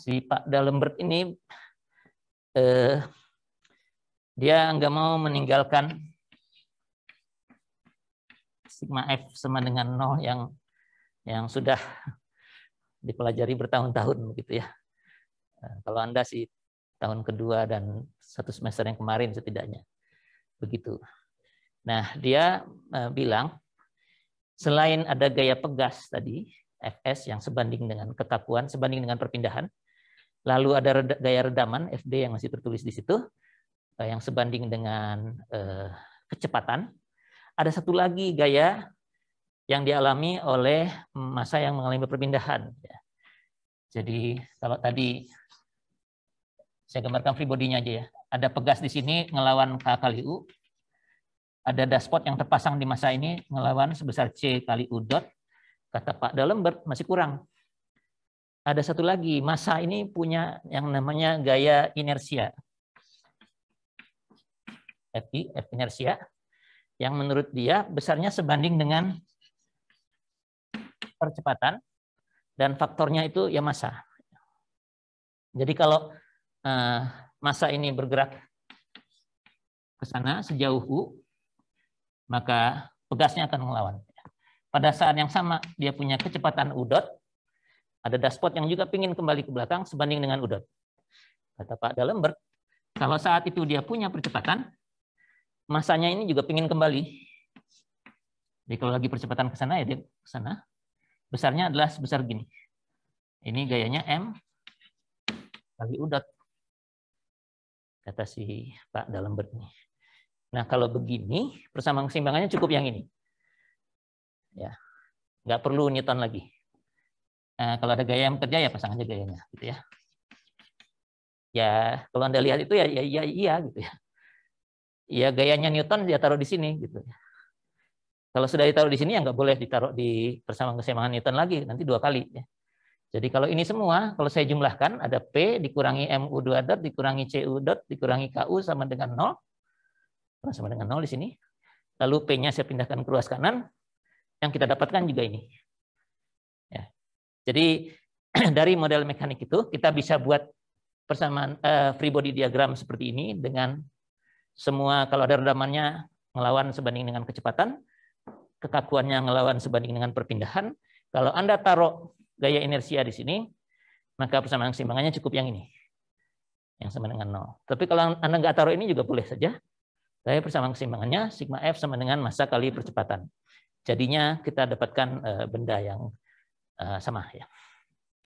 si Pak D'Alembert ini eh, dia nggak mau meninggalkan sigma f sama dengan nol yang yang sudah dipelajari bertahun-tahun begitu ya. Nah, kalau anda sih tahun kedua dan satu semester yang kemarin setidaknya begitu. Nah dia eh, bilang selain ada gaya pegas tadi fs yang sebanding dengan ketakuan sebanding dengan perpindahan Lalu ada gaya redaman FD yang masih tertulis di situ eh, yang sebanding dengan eh, kecepatan. Ada satu lagi gaya yang dialami oleh masa yang mengalami perpindahan. Ya. Jadi kalau tadi saya gambarkan free body-nya aja ya. Ada pegas di sini ngelawan K kali U. Ada dashboard yang terpasang di masa ini ngelawan sebesar C kali U dot. Kata Pak Dalembert masih kurang ada satu lagi, masa ini punya yang namanya gaya inersia. F, F inersia, yang menurut dia besarnya sebanding dengan percepatan, dan faktornya itu ya masa. Jadi kalau eh, masa ini bergerak ke sana sejauh U, maka pegasnya akan melawan. Pada saat yang sama, dia punya kecepatan U dot, ada dashboard yang juga ingin kembali ke belakang sebanding dengan udot. Kata Pak Dalembert, kalau saat itu dia punya percepatan, masanya ini juga ingin kembali. Jadi kalau lagi percepatan ke sana ya dia ke sana. Besarnya adalah sebesar gini. Ini gayanya M kali udot. Kata si Pak Dalembert. ini. Nah kalau begini, persamaan keseimbangannya cukup yang ini. Ya, nggak perlu Newton lagi. Eh, kalau ada gaya yang bekerja ya pasang aja gayanya, gitu ya. Ya kalau anda lihat itu ya ya, ya iya ya, gitu ya. Ya gayanya Newton dia taruh di sini gitu. Ya. Kalau sudah ditaruh di sini ya nggak boleh ditaruh di persamaan kesemangan Newton lagi, nanti dua kali. Ya. Jadi kalau ini semua, kalau saya jumlahkan, ada P dikurangi MU2 dot, dikurangi CU dot, dikurangi KU sama dengan nol Sama dengan nol di sini. Lalu P-nya saya pindahkan ke ruas kanan. Yang kita dapatkan juga ini. Jadi dari model mekanik itu kita bisa buat persamaan uh, free body diagram seperti ini dengan semua kalau ada redamannya ngelawan sebanding dengan kecepatan, kekakuannya ngelawan sebanding dengan perpindahan. Kalau Anda taruh gaya inersia di sini, maka persamaan keseimbangannya cukup yang ini. Yang sama dengan 0. Tapi kalau Anda nggak taruh ini juga boleh saja. Tapi persamaan keseimbangannya sigma F sama dengan massa kali percepatan. Jadinya kita dapatkan eh, benda yang Eh, sama ya.